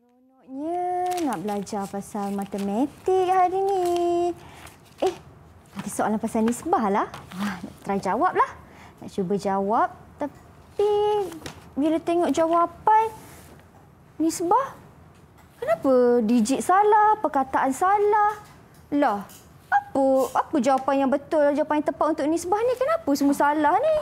Seronoknya nak belajar pasal matematik hari ni. Eh, ada soalan pasal nisbah lah. Wah, nak try lah, Nak cuba jawab tapi bila tengok jawapan nisbah kenapa digit salah, perkataan salah? Lah, apa apa jawapan yang betul, jawapan yang tepat untuk nisbah ni kenapa semua salah ni?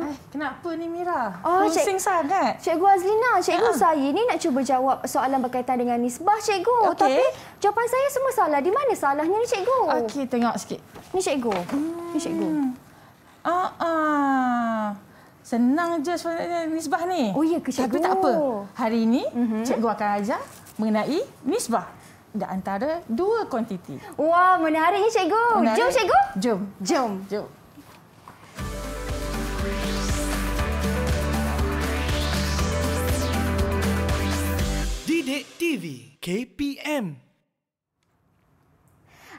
Eh, kenapa ni Mira? Oh, Pusing cik, sangat. Cikgu Azlina, cikgu uh ha. -huh. saya ni nak cuba jawab soalan berkaitan dengan nisbah cikgu. Okay. Tapi jawapan saya semua salah. Di mana salahnya ni cikgu? Okey, tengok sikit. Ni cikgu. Hmm. Ni cikgu. Ah uh ah. -uh. Senang je soalan nisbah ni. Oh ya ke cikgu? Tapi tak apa. Hari ini uh mhm. -huh. cikgu akan ajar mengenai nisbah dan antara dua kuantiti. Wah, menariknya cikgu. Menarik. Jom cikgu. Jom. Jom. Jom. Jom. Update TV KPM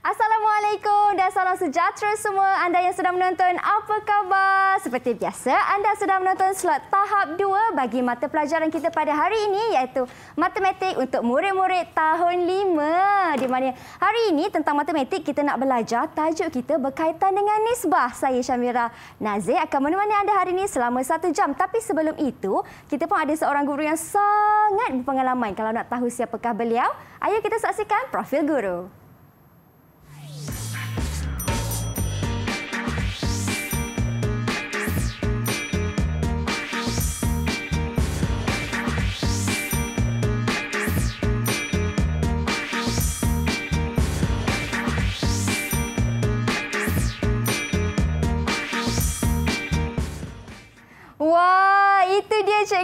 Assalamualaikum dan salam sejahtera semua anda yang sedang menonton. Apa khabar? Seperti biasa, anda sedang menonton slot tahap 2 bagi mata pelajaran kita pada hari ini iaitu matematik untuk murid-murid tahun 5. Di mana hari ini tentang matematik kita nak belajar tajuk kita berkaitan dengan nisbah. Saya Syamira Nazir akan menemani anda hari ini selama satu jam. Tapi sebelum itu, kita pun ada seorang guru yang sangat berpengalaman. Kalau nak tahu siapakah beliau, ayo kita saksikan profil guru.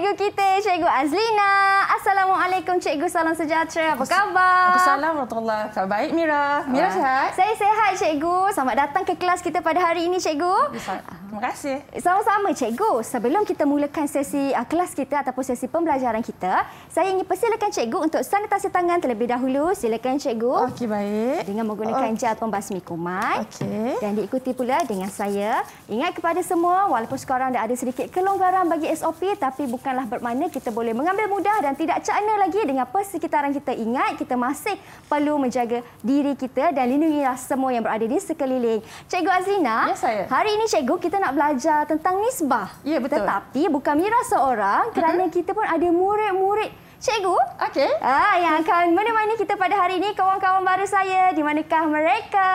cikgu kita, Cikgu Azlina. Assalamualaikum Cikgu, salam sejahtera. Apa khabar? Assalamualaikum warahmatullahi wabarakatuh. Baik Mira. Mira ah. sihat? Saya sihat Cikgu. Selamat datang ke kelas kita pada hari ini Cikgu. Selamat Terima kasih. Sama-sama cikgu. Sebelum kita mulakan sesi uh, kelas kita ataupun sesi pembelajaran kita, saya ingin persilakan cikgu untuk sanitasi tangan terlebih dahulu. Silakan cikgu. Okey baik. Dengan menggunakan okay. gel pembasmi kuman. Okey. Dan diikuti pula dengan saya. Ingat kepada semua walaupun sekarang dah ada sedikit kelonggaran bagi SOP tapi bukanlah bermakna kita boleh mengambil mudah dan tidak cakna lagi dengan persekitaran kita. Ingat kita masih perlu menjaga diri kita dan lindungi semua yang berada di sekeliling. Cikgu Azlina. Ya saya. Hari ini cikgu kita kita nak belajar tentang nisbah. Ya, yeah, betul. Tetapi bukan Mira seorang kerana uh-huh. kita pun ada murid-murid cikgu. Okey. Ah, yang akan menemani kita pada hari ini, kawan-kawan baru saya. Di manakah mereka?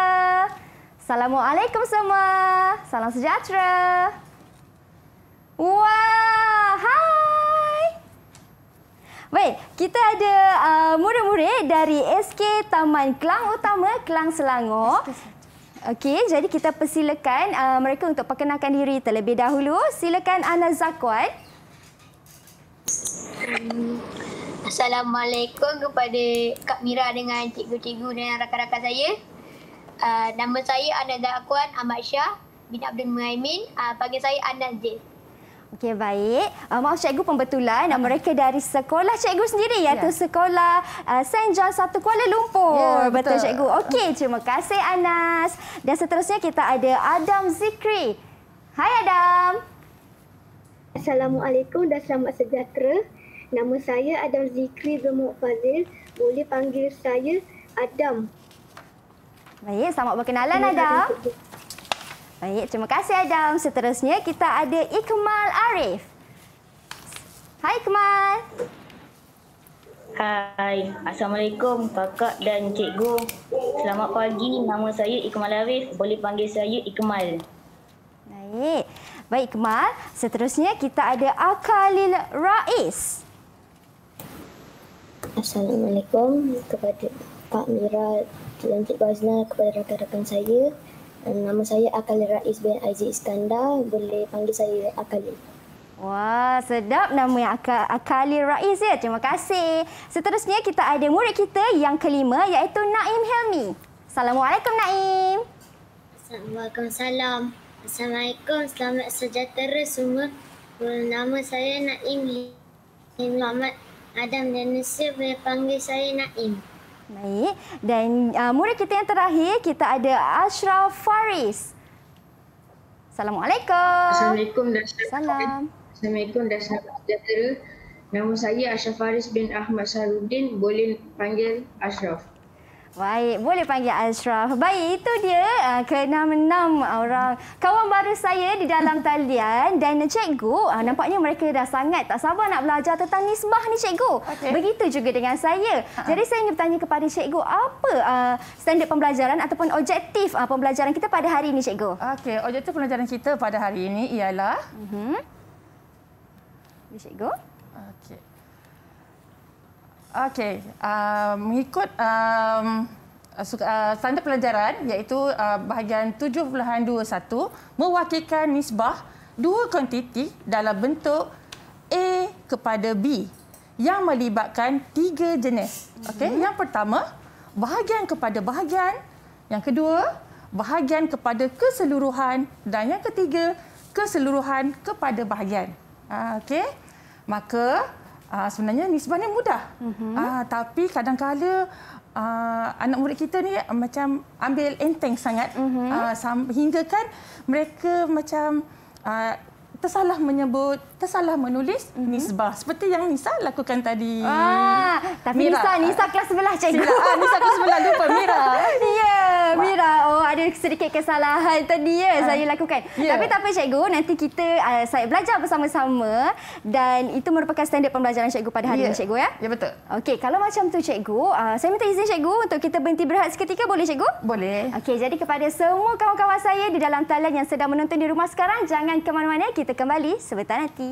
Assalamualaikum semua. Salam sejahtera. Wah, hai. Baik, kita ada uh, murid-murid dari SK Taman Kelang Utama, Kelang Selangor. Okey, jadi kita persilakan uh, mereka untuk perkenalkan diri terlebih dahulu. Silakan Ana Zakwan. Assalamualaikum kepada Kak Mira dengan cikgu-cikgu dan rakan-rakan saya. Uh, nama saya Ana Zakwan Ahmad Shah bin Abdul Muhaimin. Uh, panggil saya Ana Zil. Okey baik. Uh, maaf cikgu pembetulan uh, mereka dari sekolah cikgu sendiri ya. iaitu yeah. sekolah uh, ah, St. John Satu Kuala Lumpur. Yeah, betul. betul cikgu. Okey terima kasih Anas. Dan seterusnya kita ada Adam Zikri. Hai Adam. Assalamualaikum dan selamat sejahtera. Nama saya Adam Zikri Gemuk Fazil. Boleh panggil saya Adam. Baik, selamat berkenalan Adam. Adam. Baik, terima kasih Adam. Seterusnya kita ada Ikmal Arif. Hai Ikmal. Hai, Assalamualaikum Kakak dan Cikgu. Selamat pagi, nama saya Ikmal Arif. Boleh panggil saya Ikmal. Baik, Baik Ikmal. Seterusnya kita ada Akalil Rais. Assalamualaikum kepada Pak Mira dan Cikgu Azna kepada rakan-rakan saya. Nama saya Akali Raiz bin Aziz Iskandar. Boleh panggil saya Akali. Wah, sedap nama yang Akali Raiz ya. Terima kasih. Seterusnya kita ada murid kita yang kelima iaitu Naim Helmi. Assalamualaikum Naim. Assalamualaikum. Salam. Assalamualaikum. Selamat sejahtera semua. Nama saya Naim Helmi. Muhammad Adam dan Nusir. Boleh panggil saya Naim. Baik. Dan uh, murid kita yang terakhir, kita ada Ashraf Faris. Assalamualaikum. Assalamualaikum dan salam. Assalamualaikum dan salam sejahtera. Nama saya Ashraf Faris bin Ahmad Sarudin. Boleh panggil Ashraf. Baik, boleh panggil Ashraf. Baik, itu dia uh, keenam-enam orang kawan baru saya di dalam talian. Dan cikgu, uh, nampaknya mereka dah sangat tak sabar nak belajar tentang nisbah ni cikgu. Okay. Begitu juga dengan saya. Jadi saya ingin bertanya kepada cikgu, apa uh, standard pembelajaran ataupun objektif uh, pembelajaran kita pada hari ini cikgu? Okey, objektif pembelajaran kita pada hari ini ialah... Uh mhm. -huh. cikgu. Okey, uh, um, mengikut um, uh, uh standar pelajaran iaitu uh, bahagian 7.21 mewakilkan nisbah dua kuantiti dalam bentuk A kepada B yang melibatkan tiga jenis. Okey, mm-hmm. yang pertama bahagian kepada bahagian, yang kedua bahagian kepada keseluruhan dan yang ketiga keseluruhan kepada bahagian. Uh, ah, Okey, maka uh, sebenarnya ni sebenarnya mudah. Uh-huh. Uh, tapi kadang-kadang Uh, ah, anak murid kita ni uh, macam ambil enteng sangat mm-hmm. uh, sam- hingga kan mereka macam uh, tersalah menyebut salah menulis mm -hmm. nisbah seperti yang Nisa lakukan tadi. Ah, tapi Mira. Nisa, Nisa kelas sebelah cikgu. Ah, Nisa kelas sebelah lupa Mira. Ya, yeah, Mira. Oh, ada sedikit kesalahan tadi ya ah. saya lakukan. Yeah. Tapi tak apa cikgu, nanti kita uh, saya belajar bersama-sama dan itu merupakan standard pembelajaran cikgu pada hari yeah. ini cikgu ya. Ya betul. Okey, kalau macam tu cikgu, uh, saya minta izin cikgu untuk kita berhenti berehat seketika boleh cikgu? Boleh. Okey, jadi kepada semua kawan-kawan saya di dalam talian yang sedang menonton di rumah sekarang, jangan ke mana-mana, kita kembali sebentar nanti.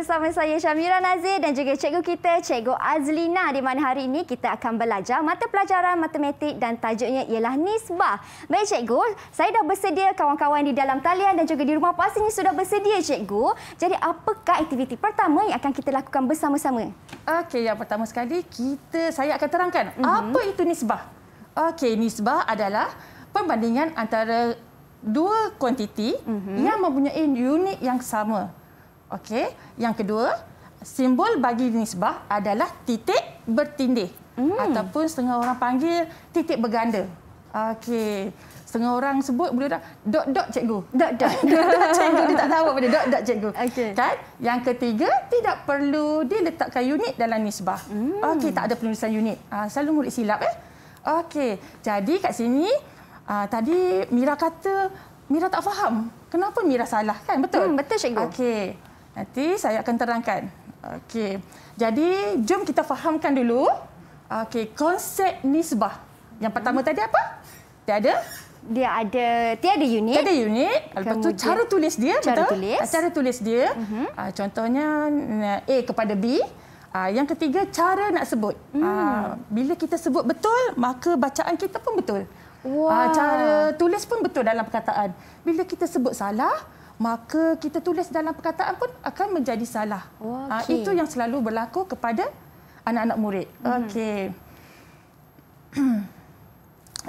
bersama saya Syamira Nazir dan juga cikgu kita Cikgu Azlina di mana hari ini kita akan belajar mata pelajaran matematik dan tajuknya ialah nisbah. Baik cikgu, saya dah bersedia kawan-kawan di dalam talian dan juga di rumah pastinya sudah bersedia cikgu. Jadi apakah aktiviti pertama yang akan kita lakukan bersama-sama? Okey, yang pertama sekali kita saya akan terangkan mm -hmm. apa itu nisbah. Okey, nisbah adalah perbandingan antara dua kuantiti mm -hmm. yang mempunyai unit yang sama. Okey. Yang kedua, simbol bagi nisbah adalah titik bertindih. Hmm. Ataupun setengah orang panggil titik berganda. Okey. Setengah orang sebut boleh dah dok dot cikgu. Dot-dot. dot cikgu. Dia tak tahu apa dia. Dot-dot cikgu. Okey. Kan? Yang ketiga, tidak perlu diletakkan unit dalam nisbah. Hmm. Okey, tak ada penulisan unit. Uh, selalu murid silap. Eh? Okey. Jadi kat sini, uh, tadi Mira kata Mira tak faham. Kenapa Mira salah kan? Betul? Hmm, betul cikgu. Okey. Nanti saya akan terangkan. Okey. Jadi jom kita fahamkan dulu okey konsep nisbah. Yang pertama tadi apa? Dia ada. dia ada tiada unit. Tiada unit. Lepas tu cara tulis dia cara betul? Tulis. Cara tulis dia. Uh mhm. ah, -huh. contohnya eh, A kepada B. Ah, yang ketiga cara nak sebut. Hmm. Ah, bila kita sebut betul maka bacaan kita pun betul. Wow. cara tulis pun betul dalam perkataan. Bila kita sebut salah, maka kita tulis dalam perkataan pun akan menjadi salah. Ah, okay. Uh, itu yang selalu berlaku kepada anak-anak murid. Mm-hmm. Okey.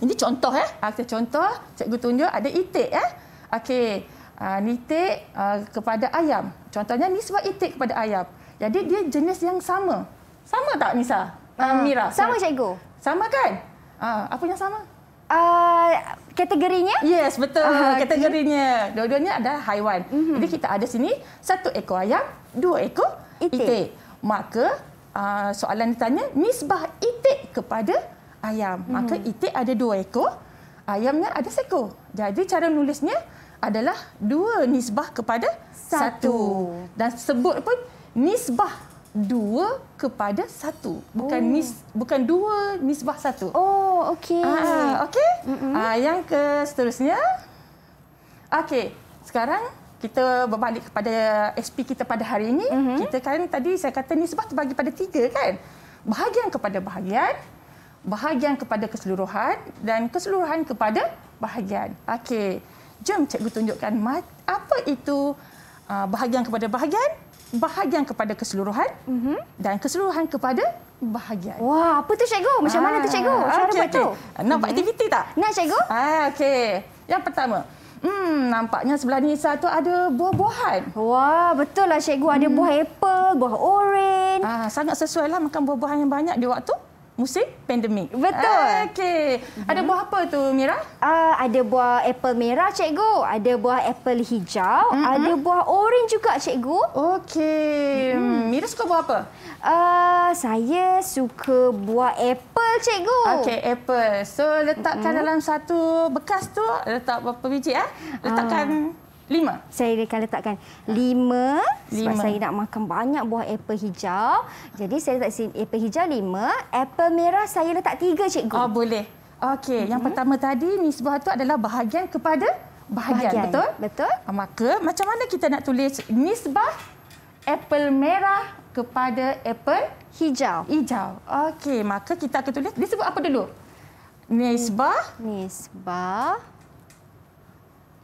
Ini contoh eh. Ada ah, contoh, cikgu tunjuk ada itik ya. Okey. Uh, ah, nitik uh, kepada ayam. Contohnya ni sebab itik kepada ayam. Jadi dia jenis yang sama. Sama tak Nisa? Uh, Mira. Sama cikgu. Sama kan? Uh, apa yang sama? Uh, kategorinya? Yes, betul. Uh, kategorinya. Dua-duanya ada haiwan. Mm -hmm. Jadi kita ada sini satu ekor ayam, dua ekor itik. itik. Maka uh, soalan ditanya nisbah itik kepada ayam. Mhm. Maka mm -hmm. itik ada dua ekor, ayamnya ada seekor. Jadi cara nulisnya adalah dua nisbah kepada satu. satu. Dan sebut pun nisbah dua kepada satu bukan oh. mis bukan dua misbah satu oh okey ah, ah, okey ah yang ke seterusnya okey sekarang kita berbalik kepada SP kita pada hari ini mm-hmm. kita kan tadi saya kata nisbah terbagi pada tiga kan bahagian kepada bahagian bahagian kepada keseluruhan dan keseluruhan kepada bahagian okey jom cikgu tunjukkan apa itu ah, bahagian kepada bahagian bahagian kepada keseluruhan mm-hmm. dan keseluruhan kepada bahagian. Wah, apa tu cikgu? Macam mana tu cikgu? Cara okay, ah, buat okay. tu? Nampak mm aktiviti tak? Nak cikgu? Ah, okey. Yang pertama, Hmm, nampaknya sebelah ni satu ada buah-buahan. Wah, betul lah Cikgu. Ada hmm. buah apple, buah oren. Ah, sangat sesuai lah makan buah-buahan yang banyak di waktu musim pandemik. Betul. Uh, Okey. Ada mhm. buah apa tu Mira? Uh, ada buah apple merah cikgu, ada buah apple hijau, mm-hmm. ada buah orange juga cikgu. Okey. Mm. Mira suka buah apa? Uh, saya suka buah apple cikgu. Okey, apple. So letakkan mm-hmm. dalam satu bekas tu, letak berapa biji eh? Letakkan uh. Lima. Saya reka letakkan lima. lima. Sebab saya nak makan banyak buah apple hijau. Jadi saya letak apple hijau lima. Apple merah saya letak tiga, cikgu. Oh, boleh. Okey, mm -hmm. yang mhm. pertama tadi nisbah itu adalah bahagian kepada bahagian, bahagian. betul? Betul. Ah, maka macam mana kita nak tulis nisbah apple merah kepada apple hijau? Hijau. Okey, maka kita akan tulis disebut apa dulu? Nisbah. Nisbah.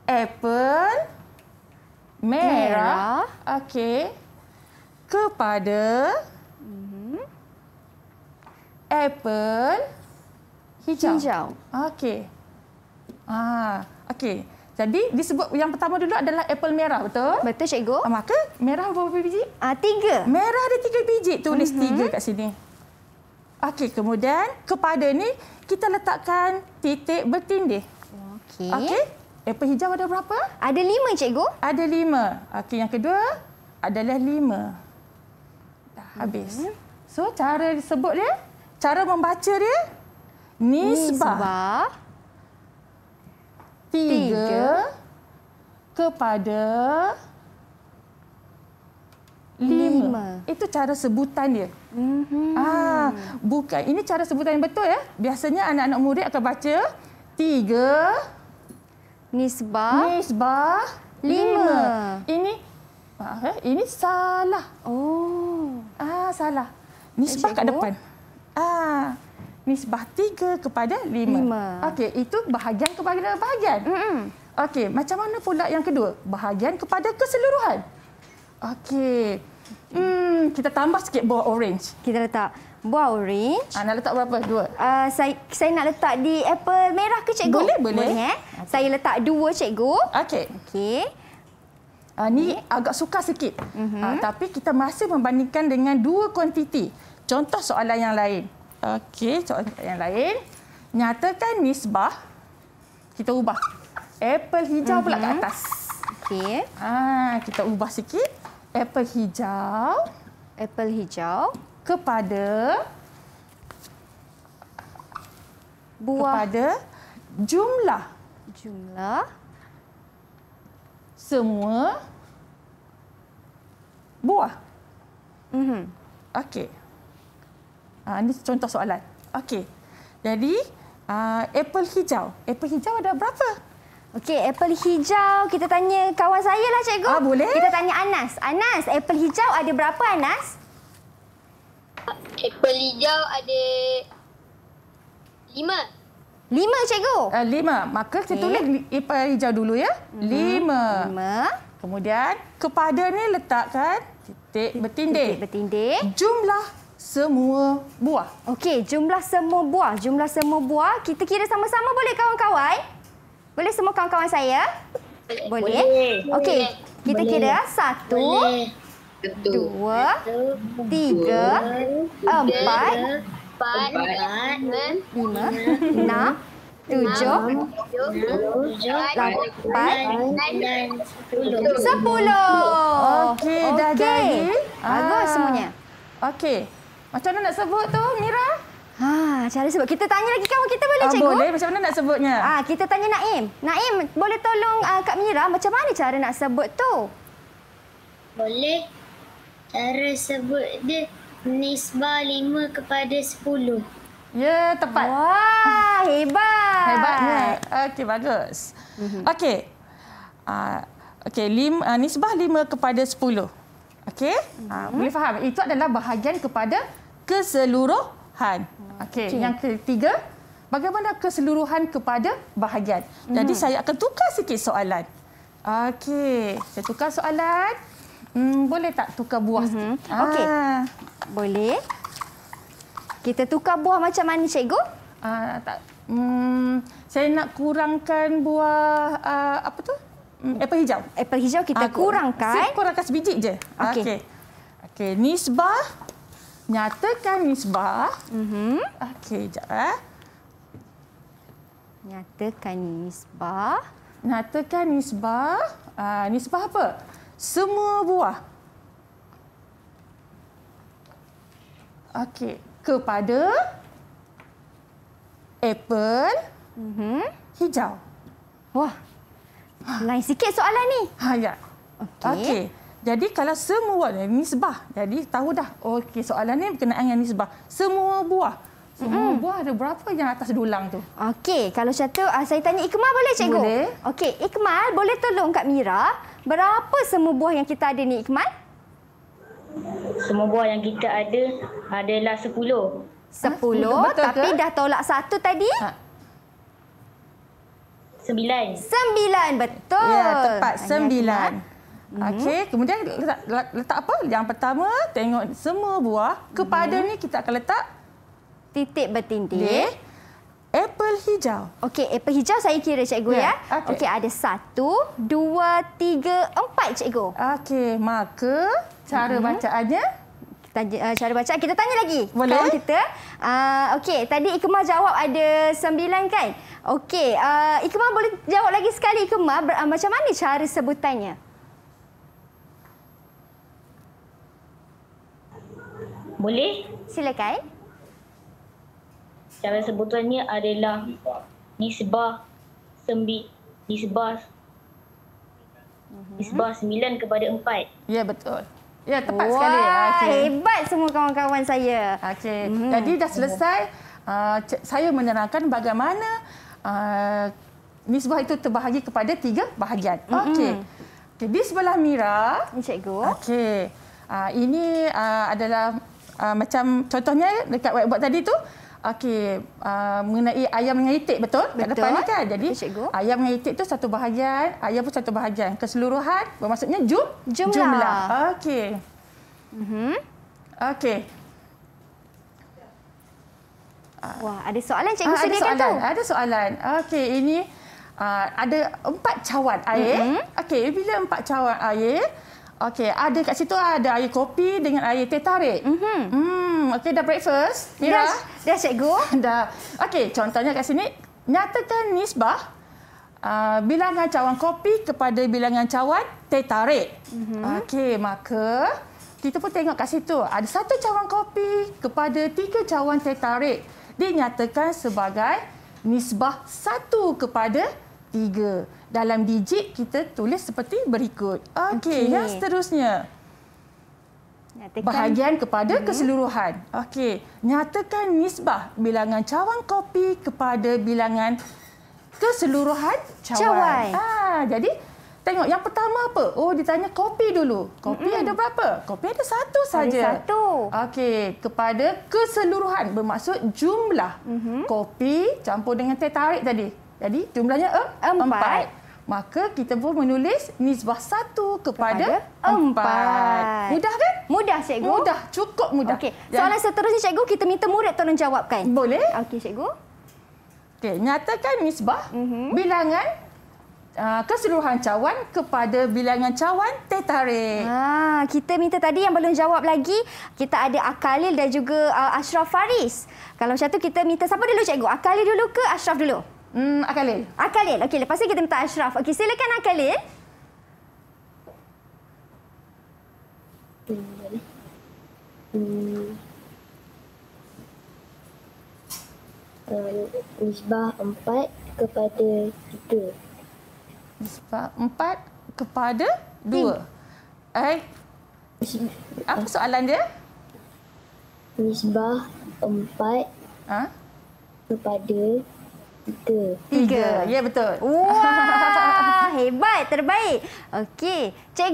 Apple merah. merah. Okey. Kepada mm-hmm. apple hijau. hijau. Okey. Ah, okey. Jadi disebut yang pertama dulu adalah apple merah betul? Betul cikgu. Ah, maka merah berapa biji? Ah tiga. Merah ada tiga biji. Tulis mm-hmm. tiga kat sini. Okey, kemudian kepada ni kita letakkan titik bertindih. Okey. Okey. Apple hijau ada berapa? Ada lima, cikgu. Ada lima. Okey, yang kedua adalah lima. Dah habis. Hmm. So cara sebut dia, cara membaca dia, nisbah, nisbah. Tiga, tiga kepada lima. lima. Itu cara sebutan dia. Hmm. Ah, bukan. Ini cara sebutan yang betul ya. Biasanya anak-anak murid akan baca tiga Nisbah. Nisbah lima. Ini eh, ini salah. Oh. Ah salah. Nisbah Encik kat depan. Ah. Nisbah tiga kepada lima. lima. Okey, itu bahagian kepada bahagian. Mm -mm. Okey, macam mana pula yang kedua? Bahagian kepada keseluruhan. Okey. Hmm, kita tambah sikit buah orange. Kita letak buah orange. Ah, nak letak berapa? Dua? Uh, saya, saya nak letak di apple merah ke cikgu? Boleh, boleh. boleh eh? okay. Saya letak dua cikgu. Okey. Okey. Uh, ni okay. agak sukar sikit. Uh -huh. uh, tapi kita masih membandingkan dengan dua kuantiti. Contoh soalan yang lain. Okey, soalan yang lain. Nyatakan nisbah. Kita ubah. Apple hijau uh -huh. pula kat mhm. atas. Okey. Uh, kita ubah sikit. Apple hijau. Apple hijau kepada buah kepada jumlah jumlah semua buah. Mhm. Okey. Ah ini contoh soalan. Okey. Jadi Uh, apple hijau. Apple hijau ada berapa? Okey, apple hijau kita tanya kawan saya lah cikgu. Ah, boleh. Kita tanya Anas. Anas, apple hijau ada berapa Anas? Apple hijau ada lima. Lima, cikgu? Uh, lima. Maka kita okay. tulis apple hijau dulu, ya. Hmm, lima. lima. Kemudian, kepada ni letakkan titik bertindih. Titik bertindih. Jumlah semua buah. Okey, jumlah semua buah. Jumlah semua buah. Kita kira sama-sama boleh, kawan-kawan? Boleh semua kawan-kawan saya? Boleh. boleh. Okey, kita boleh. kira satu. Boleh. Dua, tiga, empat, lima, enam, tujuh, lapan, sepuluh. Okey, dah jadi. Ah. Bagus semuanya. Okey. Macam mana nak sebut tu, Mira? Ha, cara sebut. Kita tanya lagi kawan kita boleh, ha, cikgu? Boleh. Macam mana nak sebutnya? Ha, kita tanya Naim. Naim, boleh tolong uh, Kak Mira macam mana cara nak sebut tu? Boleh. Cara sebut dia nisbah lima kepada sepuluh. Ya, yeah, tepat. Wah, hebat. Hebat. Okey, bagus. Mm -hmm. Okey. Ah, okey, lima, ah, nisbah lima kepada sepuluh. Okey? Mm -hmm. Boleh faham? Itu adalah bahagian kepada keseluruhan. Okey, okay. yang ketiga, bagaimana keseluruhan kepada bahagian? Mm -hmm. Jadi, mhm. saya akan tukar sikit soalan. Okey, saya tukar soalan. Hmm, boleh tak tukar buah mm -hmm. sikit? Mhm. Ah. Okey. Boleh. Kita tukar buah macam mana, cikgu? Ah, tak. Hmm, saya nak kurangkan buah ah, apa tu? Hmm, apple hijau. Apple hijau kita ah, kurangkan. Kurangkan sebiji je. Okey. Okey. Okay. Nisbah. Nyatakan nisbah. Mm -hmm. Okey, sekejap. Eh. Ah. Nyatakan nisbah. Nyatakan nisbah. Ah, nisbah apa? semua buah okey kepada apple mm-hmm. hijau wah lain sikit soalan ni ha ya okey okay. jadi kalau semua buah nisbah eh, jadi tahu dah okey soalan ni berkenaan dengan nisbah semua buah semua so, mm. Oh, buah ada berapa yang atas dulang tu? Okey, kalau macam tu ah, saya tanya Ikmal boleh cikgu? Boleh. Okey, Ikmal boleh tolong Kak Mira, berapa semua buah yang kita ada ni Ikmal? Semua buah yang kita ada adalah sepuluh. Ha, sepuluh, ha, tapi dah tolak satu tadi? Ha. Sembilan. Sembilan, betul. Ya, tepat. Sembilan. Okey, mm-hmm. kemudian letak, letak apa? Yang pertama, tengok semua buah. Kepada mm -hmm. ni kita akan letak titik bertindih. Yeah. Apple hijau. Okey, apple hijau saya kira cikgu yeah. ya. Okey, okay, ada satu, dua, tiga, empat cikgu. Okey, maka cara uh bacaannya? Tanya, ah, cara baca kita tanya lagi. Boleh. kita. Uh, Okey, tadi Ikemah jawab ada sembilan kan? Okey, uh, ah, Ikemah boleh jawab lagi sekali Ikemah. uh, macam mana cara sebutannya? Boleh. Silakan. Silakan. Cara sebutannya adalah nisbah sembi nisbah mhm. nisbah sembilan kepada empat. Ya betul. Ya tepat Wah, sekali. Okay. Hebat semua kawan-kawan saya. Okey. Mm-hmm. Jadi dah selesai uh, saya menerangkan bagaimana uh, nisbah itu terbahagi kepada tiga bahagian. Mm-hmm. Okey. Okay, di sebelah Mira, cikgu. Okey. Uh, ini uh, adalah uh, macam contohnya dekat whiteboard tadi tu Okey, uh, mengenai ayam dengan itik betul? Betul. Depan ni kan? Jadi ayam dengan itik tu satu bahagian, ayam pun satu bahagian. Keseluruhan bermaksudnya jum jumlah. jumlah. Okey. Mhm. Mm Okey. Wah, ada soalan cikgu ah, sediakan soalan. tu. Ada soalan. Okey, ini uh, ada empat cawan air. Mm -hmm. Okey, bila empat cawan air, Okey, ada kat situ ada air kopi dengan air teh tarik. Mhm. Mm mm, okey dah breakfast? Mira? Dah. Dah cikgu. dah. Okey, contohnya kat sini nyatakan nisbah Uh, bilangan cawan kopi kepada bilangan cawan teh tarik. Mm -hmm. Okey, maka kita pun tengok kat situ. Ada satu cawan kopi kepada tiga cawan teh tarik. Dinyatakan sebagai nisbah satu kepada tiga. Dalam digit kita tulis seperti berikut. Okey, okay. yang seterusnya. Nyatakan. Bahagian kepada hmm. keseluruhan. Okey, nyatakan nisbah bilangan cawan kopi kepada bilangan keseluruhan cawan. cawan. Ah, jadi tengok yang pertama apa? Oh, ditanya kopi dulu. Kopi hmm. ada berapa? Kopi ada satu saja. satu. Okey, kepada keseluruhan bermaksud jumlah hmm. kopi campur dengan teh tarik tadi. Jadi jumlahnya eh, empat. empat. Maka kita pun menulis nisbah satu kepada, kepada empat. empat. Mudah kan? Mudah, Cikgu. Mudah, cukup mudah. Okey. Soalan seterusnya, Cikgu, kita minta murid tolong jawabkan. Boleh. Okey, Cikgu. Okey, nyatakan nisbah mm -hmm. bilangan ah, keseluruhan cawan kepada bilangan cawan tertarik. Ha, ah, kita minta tadi yang belum jawab lagi, kita ada Akalil dan juga ah, Ashraf Faris. Kalau macam tu kita minta siapa dulu cikgu? Akalil dulu ke Ashraf dulu? Hmm, Akalil. Akalil. Okey, lepas ni kita minta Ashraf. Okey, silakan Akalil. Nisbah hmm. empat kepada tiga. Nisbah empat kepada dua. Hmm. Eh, apa soalan dia? Nisbah empat ha? kepada Tiga. Tiga. Ya, betul. Wah, hebat. Terbaik. Okey. Cik...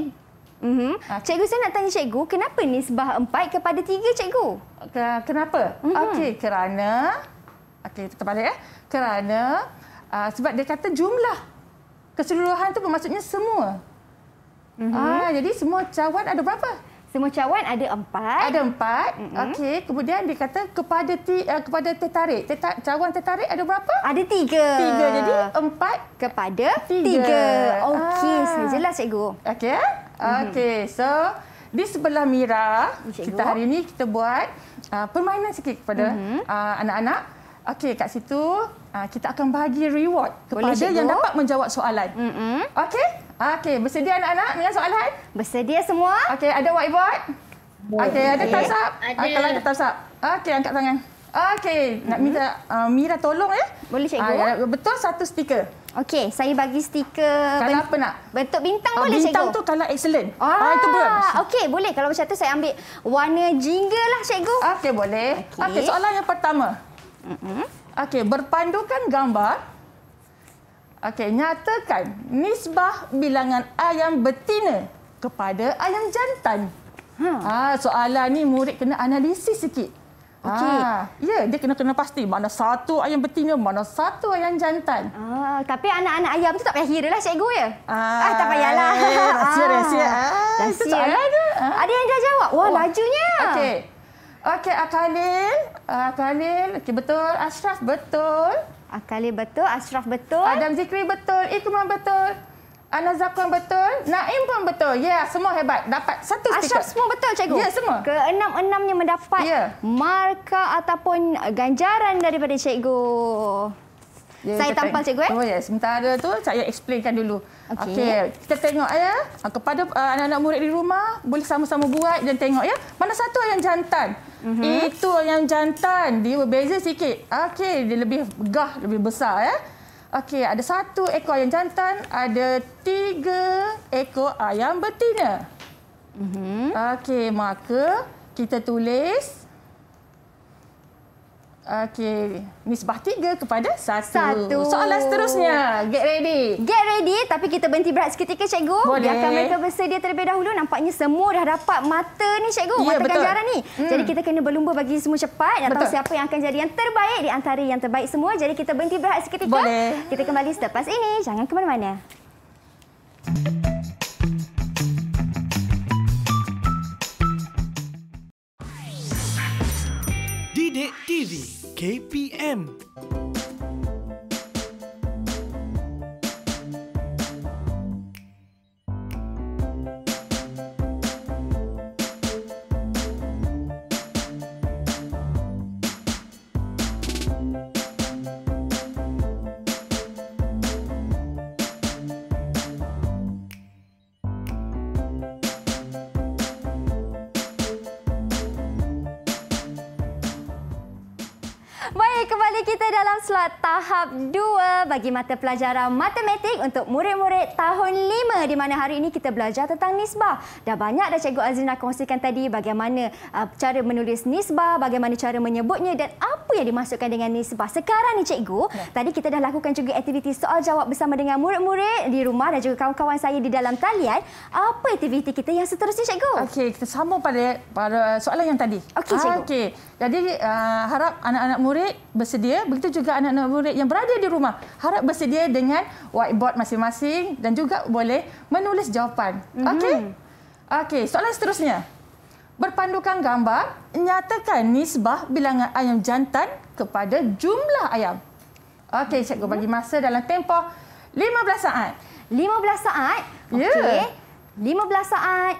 Uh mhm. -huh. Ha. Cikgu, saya nak tanya cikgu, kenapa nisbah empat kepada tiga, cikgu? Kenapa? Uh mhm. -huh. Okey, kerana... Okey, terbalik. Eh. Kerana uh, sebab dia kata jumlah. Keseluruhan itu bermaksudnya semua. Uh mhm. -huh. ah, jadi, semua cawan ada Berapa? Semua cawan ada empat. Ada empat. Mm -hmm. Okey. Kemudian dia kata kepada ti, uh, kepada tertarik. Tetar, cawan tertarik ada berapa? Ada tiga. Tiga. Jadi empat. Kepada tiga. tiga. Okey. Ah. Saya jelas, Cikgu. Okey. Mm -hmm. Okey. So, di sebelah Mira, Cikgu. kita hari ini kita buat uh, permainan sikit kepada mm-hmm. ah, anak-anak. Mm -hmm. uh, Okey, kat situ ah, kita akan bagi reward kepada Boleh, yang dapat menjawab soalan. Mm -hmm. Okey. Okey, bersedia anak-anak dengan soalan? Bersedia semua. Okey, ada whiteboard? Okey, ada okay. tasap? Ada. Kalau ada tasap. Okey, angkat tangan. Okey, mm-hmm. nak minta uh, Mira tolong ya. Eh? Boleh cikgu. Uh, betul satu stiker. Okey, saya bagi stiker. Kalau ben- apa nak? Bentuk bintang oh, boleh bintang cikgu. Bintang tu kalau excellent. Ah, ah itu bagus. Okey, boleh. Kalau macam tu saya ambil warna jingga lah cikgu. Okey, boleh. Okey, okay, soalan yang pertama. Mm-hmm. Okey, berpandukan gambar, Okey, nyatakan nisbah bilangan ayam betina kepada ayam jantan. Hmm. Ah, soalan ni murid kena analisis sikit. Okey. Ah, ya, dia kena kena pasti mana satu ayam betina, mana satu ayam jantan. Ah, tapi anak-anak ayam tu tak payah kira lah cikgu ya. Ah, ah tak payahlah. Eh, rahsia, rahsia. Ah, ah, rahsia. Itu soalan ah. Ada yang dah jawab? Wah, oh. lajunya. Okey. Okey, Akalil. Akalil, okay, betul. Ashraf, betul. Akali betul, Ashraf betul. Adam Zikri betul, Ikman betul. Ana Zakon betul, Naim pun betul. Ya, yeah, semua hebat. Dapat satu stiker. Ashraf semua betul, cikgu. Ya, yeah, semua. Keenam-enamnya mendapat yeah. markah ataupun ganjaran daripada cikgu. Yeah, saya tampal cikgu eh. Oh ya, yeah. sementara tu saya explainkan dulu. Okey. Okay, kita tengok ya. Ah, kepada ah, anak-anak uh, murid di rumah boleh sama-sama buat dan tengok ya. Mana satu ayam jantan? Mm -hmm. Itu ayam jantan. Dia berbeza sikit. Okey, dia lebih gah, lebih besar ya. Okey, ada satu ekor ayam jantan, ada tiga ekor ayam betina. Mm -hmm. Okey, maka kita tulis Okey, misbah tiga kepada satu. satu. Soalan seterusnya, get ready. Get ready tapi kita berhenti berat seketika cikgu. Boleh. Biarkan mereka bersedia terlebih dahulu. Nampaknya semua dah dapat mata ni cikgu, ya, mata ganjaran ni. Hmm. Jadi kita kena berlumba bagi semua cepat. Nak tahu siapa yang akan jadi yang terbaik di antara yang terbaik semua. Jadi kita berhenti berat seketika. Boleh. Kita kembali selepas ini. Jangan ke mana-mana. Hmm. Sidik TV KPM Kali kita dalam slot tahap 2 bagi mata pelajaran matematik untuk murid-murid tahun 5 di mana hari ini kita belajar tentang nisbah. Dah banyak dah Cikgu Azrina kongsikan tadi bagaimana uh, cara menulis nisbah, bagaimana cara menyebutnya dan apa yang dimasukkan dengan nisbah. Sekarang ni Cikgu, ya. tadi kita dah lakukan juga aktiviti soal jawab bersama dengan murid-murid di rumah dan juga kawan-kawan saya di dalam talian. Apa aktiviti kita yang seterusnya Cikgu? Okey, kita sambung pada pada soalan yang tadi. Okey Cikgu. Ah, okay, Jadi uh, harap anak-anak murid bersedia ya. Begitu juga anak-anak murid yang berada di rumah. Harap bersedia dengan whiteboard masing-masing dan juga boleh menulis jawapan. Mm-hmm. Okey? Okey, soalan seterusnya. Berpandukan gambar, nyatakan nisbah bilangan ayam jantan kepada jumlah ayam. Okey, mhm. cikgu bagi masa dalam tempoh 15 saat. 15 saat? Ya. Okey. Yeah. 15 saat.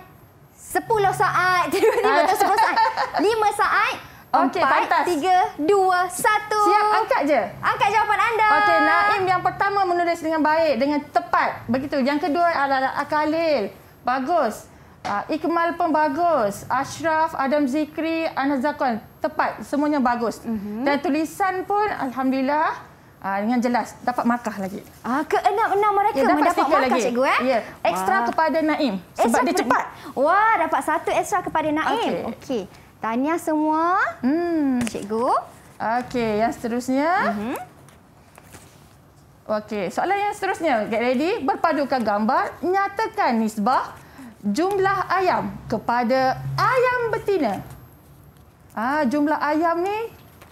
10 saat. Tiba-tiba 10 saat. 5 saat. Okey, pantas. Tiga, dua, satu. Siap, angkat je. Angkat jawapan anda. Okey, Naim yang pertama menulis dengan baik, dengan tepat. Begitu. Yang kedua adalah Akalil. Bagus. Uh, ah, Ikmal pun bagus. Ashraf, Adam Zikri, Anas Zakon. Tepat. Semuanya bagus. Mm -hmm. Dan tulisan pun, Alhamdulillah, uh, dengan jelas. Dapat markah lagi. Ah, Keenam-enam mereka ya, mendapat markah, lagi. cikgu. Eh? Yeah. Extra kepada Naim. Sebab extra dia cepat. Wah, dapat satu extra kepada Naim. Okey. Okay. Tahniah semua. Hmm. Cikgu. Okey, yang seterusnya. Uh-huh. Okey, soalan yang seterusnya. Get ready. Berpadukan gambar, nyatakan nisbah jumlah ayam kepada ayam betina. Ah, jumlah ayam ni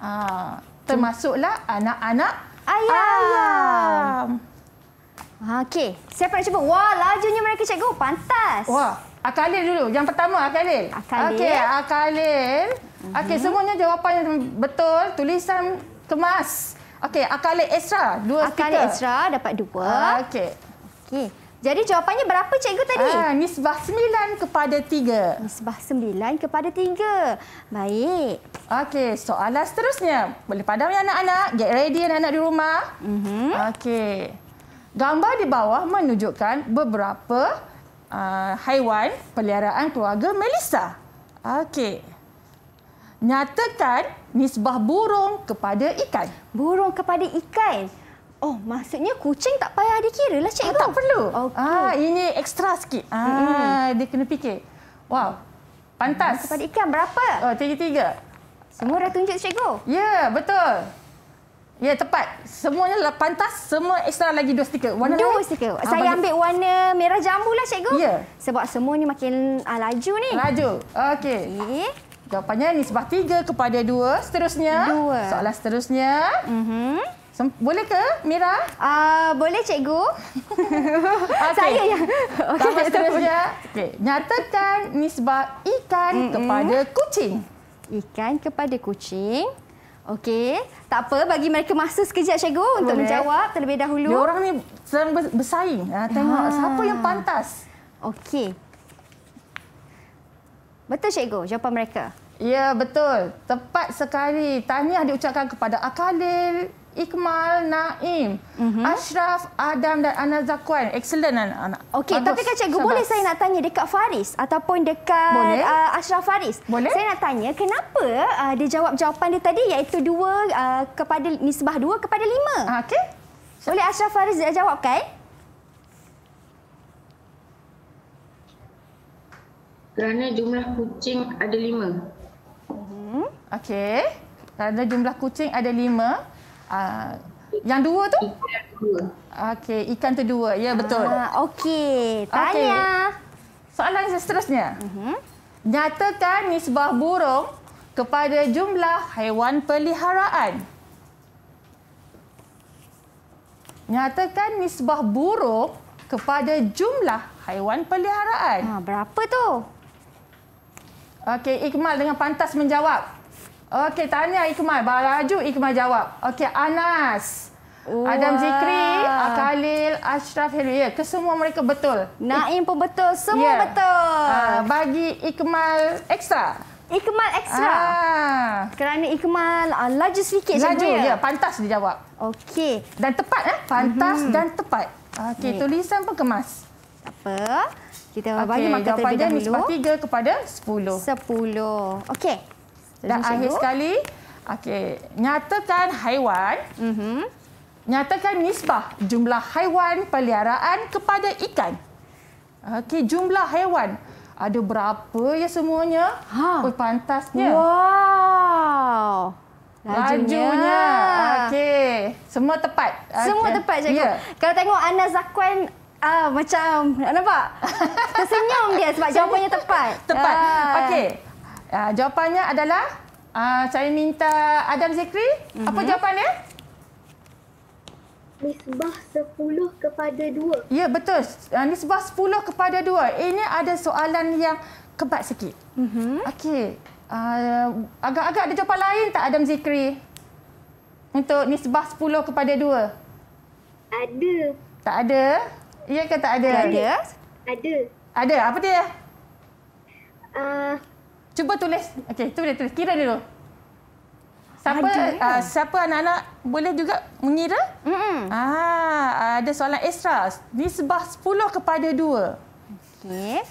ah, termasuklah anak-anak ayam. ayam. Ah, okey, siapa nak cuba? Wah, lajunya mereka cikgu. Pantas. Wah, Akalil dulu. Yang pertama Akalil. Akalil. Okey, Akalil. Uh-huh. Okey, mhm. semuanya jawapan yang betul. Tulisan kemas. Okey, Akalil Esra. Dua Akalil Akalil Esra dapat dua. Ah, okey. Okey. Jadi jawapannya berapa cikgu tadi? Ah, nisbah sembilan kepada tiga. Nisbah sembilan kepada tiga. Baik. Okey, soalan seterusnya. Boleh padam ya anak-anak. Get ready anak-anak di rumah. Uh-huh. Okey. Gambar di bawah menunjukkan beberapa uh, haiwan peliharaan keluarga Melissa. Okey. Nyatakan nisbah burung kepada ikan. Burung kepada ikan. Oh, maksudnya kucing tak payah dikira lah cikgu. Oh, tak perlu. Okay. Ah, ini ekstra sikit. Ah, mm-hmm. dia kena fikir. Wow. Pantas. Burung kepada ikan berapa? Oh, tiga-tiga. Semua dah tunjuk cikgu. Ya, yeah, betul. Ya, yeah, tepat. Semuanya lah pantas, semua extra lagi dua stiker. Warna dua lain? stiker. Ah, Saya ambil warna merah jambu lah, cikgu. Ya. Yeah. Sebab semua ni makin ah, laju ni. Laju. Okey. Okay. Jawapannya nisbah tiga kepada dua. Seterusnya. Dua. Soalan seterusnya. Mm -hmm. boleh ke, Mira? Uh, ah, boleh, cikgu. okay. Saya yang... Okay. Tambah seterusnya. Okay. Nyatakan nisbah ikan mm -mm. kepada kucing. Ikan kepada kucing. Okey, tak apa bagi mereka masuk sekejap cikgu Boleh. untuk menjawab terlebih dahulu. Dia orang ni sedang bersaing. Ah, tengok ah. siapa yang pantas. Okey. Betul cikgu jawapan mereka. Ya, betul. Tepat sekali. Tahniah diucapkan kepada Akalil, Ikmal, Naim, uh-huh. Ashraf Adam dan Ana Zakwan. Excellent anak-anak. Okey, tapi Kak cikgu boleh saya nak tanya dekat Faris ataupun dekat uh, Ashraf Faris. Boleh. Saya nak tanya kenapa uh, dia jawab jawapan dia tadi iaitu dua uh, kepada nisbah dua kepada lima. Ah, okey. Boleh Ashraf Faris jawabkan? Kerana jumlah kucing ada lima. Uh-huh. Okey. Kerana jumlah kucing ada lima. Ah, yang dua tu? Okey, ikan tu dua. Ya, betul. Ah, Okey, tanya. Okay. Soalan seterusnya. Uh-huh. Nyatakan nisbah burung kepada jumlah haiwan peliharaan. Nyatakan nisbah burung kepada jumlah haiwan peliharaan. Ha, berapa tu? Okey, Ikmal dengan pantas menjawab. Okey, tanya Ikmal. Baraju Ikmal jawab. Okey, Anas. Wah. Adam Zikri, Khalil, Ashraf Helwi. Ya, kesemua mereka betul. Naim pun betul. Semua yeah. betul. Ha, bagi Ikmal ekstra. Ikmal ekstra. Ha. Ah. Kerana Ikmal uh, ah, laju sedikit. Laju, ya. ya. Pantas dia jawab. Okey. Dan tepat. Eh? Pantas mm -hmm. dan tepat. Okey, tulisan pun kemas. Tak apa. Kita okay, bagi makan terlebih dahulu. Jawapan dia nisbah tiga kepada sepuluh. 10. Okey. Dan Jadi akhir sekali, okay, nyatakan haiwan. Mhm. Nyatakan nisbah jumlah haiwan peliharaan kepada ikan. Okay, jumlah haiwan ada berapa ya semuanya? Ha. Oh, pantasnya. Wow. Lajunya. Okey. Semua tepat. Semua tepat cikgu. Yeah. Kalau tengok Ana Zakwan ah, macam nampak? Tersenyum dia sebab jawapannya tepat. Tepat. Ah. Okey. Uh, jawapannya adalah uh, saya minta Adam Zikri. Mm -hmm. Apa mhm. jawapannya? Nisbah 10 kepada 2. Ya, betul. Uh, nisbah 10 kepada 2. Ini ada soalan yang kebat sikit. Mm -hmm. Okey. Agak-agak uh, ada jawapan lain tak Adam Zikri? Untuk nisbah 10 kepada 2. Ada. Tak ada? Ya ke tak ada? Ada. Ada. Ada. Apa dia? Uh, Cuba tulis. Okey, tu boleh tulis. Kira dulu. Siapa uh, siapa anak-anak boleh juga mengira? Mm -mm. Ah, ada soalan ekstra. Nisbah 10 kepada 2. Okey.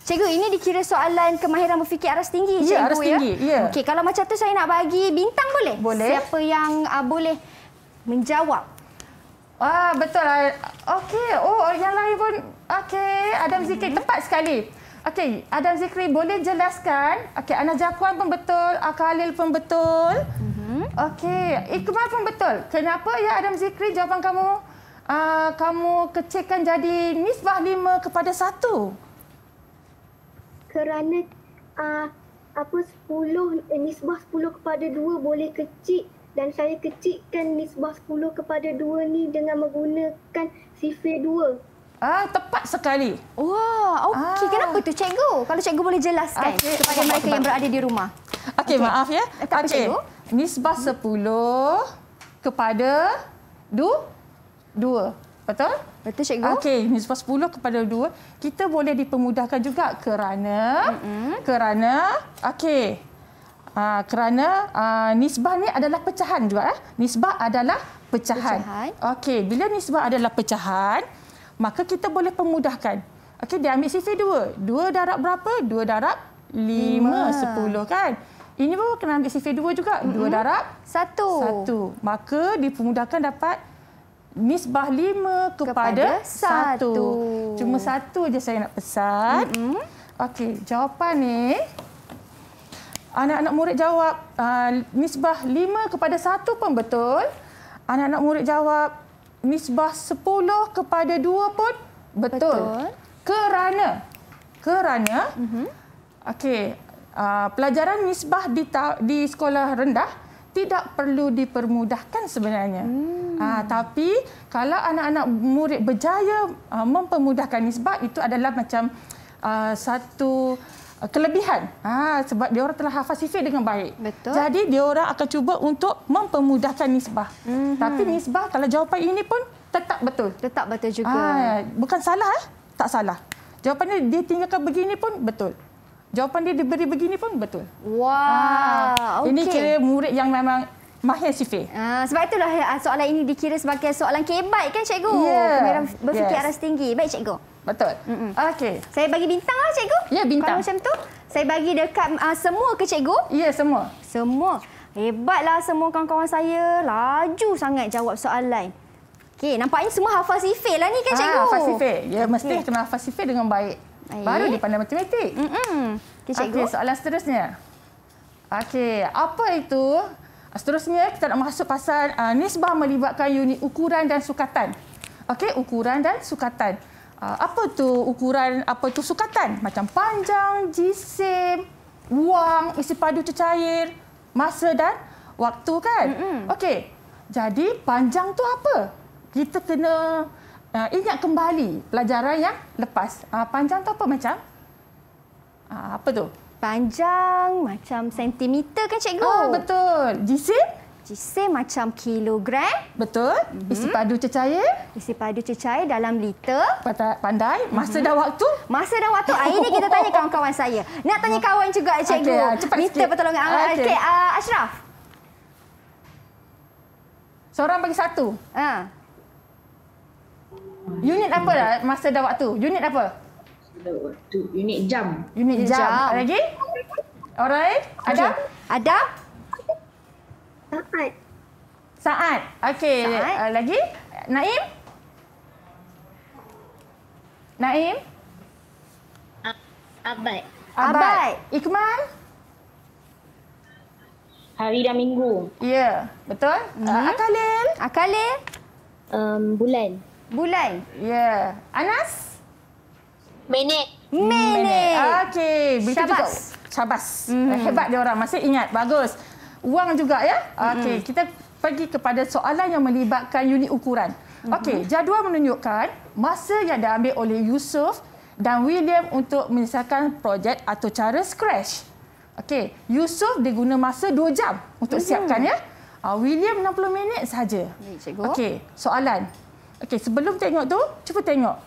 Cikgu, ini dikira soalan kemahiran berfikir aras tinggi, ya, cikgu. Aras ya, aras tinggi. Ya. Okey, kalau macam tu saya nak bagi bintang boleh? boleh. Siapa yang uh, boleh menjawab? Ah, betul. Lah. Okey. Oh, yang lain pun okey. Adam Zikir -hmm. tepat sekali. Okey, Adam Zikri boleh jelaskan? Okey, Ana Jakuan pun betul, Akalil pun betul. Mhm. Okey, Iqbal pun betul. Kenapa ya Adam Zikri jawapan kamu? Uh, kamu kecilkan jadi nisbah lima kepada satu. Kerana uh, apa sepuluh, nisbah sepuluh kepada dua boleh kecil dan saya kecilkan nisbah sepuluh kepada dua ni dengan menggunakan sifir dua. Ah, tepat sekali. Wah, okey. Ah. Kenapa tu cikgu? Kalau cikgu boleh jelaskan okay. kepada mereka yang berada di rumah. Okey, okay. maaf ya. Okey. Okay. Nisbah sepuluh kepada du 2. Betul? Betul cikgu. Okey, nisbah sepuluh kepada dua. Kita boleh dipermudahkan juga kerana mm -hmm. kerana okey. Ah, kerana ah, nisbah ni adalah pecahan juga eh. Nisbah adalah pecahan. pecahan. Okey, bila nisbah adalah pecahan, maka kita boleh pemudahkan. Okey, dia ambil sisi dua. Dua darab berapa? Dua darab lima, sepuluh kan? Ini pun kena ambil sifir dua juga. Dua darab? Satu. Satu. Maka dipermudahkan dapat nisbah lima kepada, kepada satu. satu. Cuma satu je saya nak pesan. Mm -hmm. Okey, jawapan ni. Anak-anak murid jawab uh, nisbah lima kepada satu pun betul. Anak-anak murid jawab nisbah 10 kepada 2 pun betul. betul. Kerana kerana uh-huh. okey, uh, pelajaran nisbah di di sekolah rendah tidak perlu dipermudahkan sebenarnya. Hmm. Uh, tapi kalau anak-anak murid berjaya uh, mempermudahkan nisbah itu adalah macam uh, satu Ah, kelebihan. Ha, sebab dia orang telah hafal sifir dengan baik. Betul. Jadi dia orang akan cuba untuk mempermudahkan nisbah. Mm -hmm. Tapi nisbah kalau jawapan ini pun tetap betul. Tetap betul juga. Ha, bukan salah eh? Tak salah. Jawapannya dia tinggalkan begini pun betul. Jawapan dia diberi begini pun betul. Wah, wow, okey. Ini kira murid yang memang Mahir Syifir. Uh, ah, sebab itulah ah, soalan ini dikira sebagai soalan kebat kan cikgu? Yeah. Ya, berfikir yes. aras tinggi. Baik cikgu. Betul. Mm -mm. Okey. Saya bagi bintang lah cikgu. Ya, yeah, bintang. Kalau macam tu, saya bagi dekat uh, semua ke cikgu? Ya, yeah, semua. Semua. Hebatlah semua kawan-kawan saya. Laju sangat jawab soalan. Okey, nampaknya semua hafal sifir lah ni kan cikgu? Ah, hafal sifir. Ya, yeah, okay. mesti kena hafal sifir dengan baik. baik. Baru dia pandai matematik. Mm -mm. Okey, cikgu. Okay, soalan seterusnya. Okey, apa itu Ah, seterusnya kita nak masuk pasal uh, nisbah melibatkan unit ukuran dan sukatan. Okey, ukuran dan sukatan. Uh, apa tu ukuran, apa tu sukatan? Macam panjang, jisim, wang, isi padu cecair, masa dan waktu kan? Mm-hmm. Okey. Jadi panjang tu apa? Kita kena uh, ingat kembali pelajaran yang lepas. Uh, panjang tu apa macam? Uh, apa tu? panjang macam sentimeter kan cikgu? Oh, betul. Jisim? Jisim macam kilogram. Betul. Mm-hmm. Isi padu cecair? Isi padu cecair dalam liter. Pandai. Mhm. Masa mm-hmm. dan waktu? Masa dah waktu. Hari ah, ini kita tanya kawan-kawan saya. Nak tanya oh. kawan juga cikgu. Okay, ah, cepat liter sikit. pertolongan. Okay. Okay, uh, ah, Ashraf. Seorang bagi satu. Uh. Unit apa dah masa dah waktu? Unit apa? tu unit jam. Unit jam. jam. Lagi? Alright. Ada? Ada? Saat. Saat. Okey. Uh, lagi? Naim? Naim? Abad. Abad. Ikmal? Hari dan minggu. Ya. Yeah. Betul? Mm-hmm. Akalil? Akalil? Um, bulan. Bulan. Ya. Yeah. Anas? Anas? Minit. Minit. Okey. Begitu juga. Syabas. Hmm. Hebat dia orang. Masih ingat. Bagus. Uang juga ya. Okey. Hmm. Kita pergi kepada soalan yang melibatkan unit ukuran. Hmm. Okey. Jadual menunjukkan masa yang diambil oleh Yusuf dan William untuk menyelesaikan projek atau cara scratch. Okey. Yusuf diguna masa 2 jam untuk hmm. siapkan ya. Uh, William 60 minit saja. Okey, soalan. Okey, sebelum tengok tu, cuba tengok.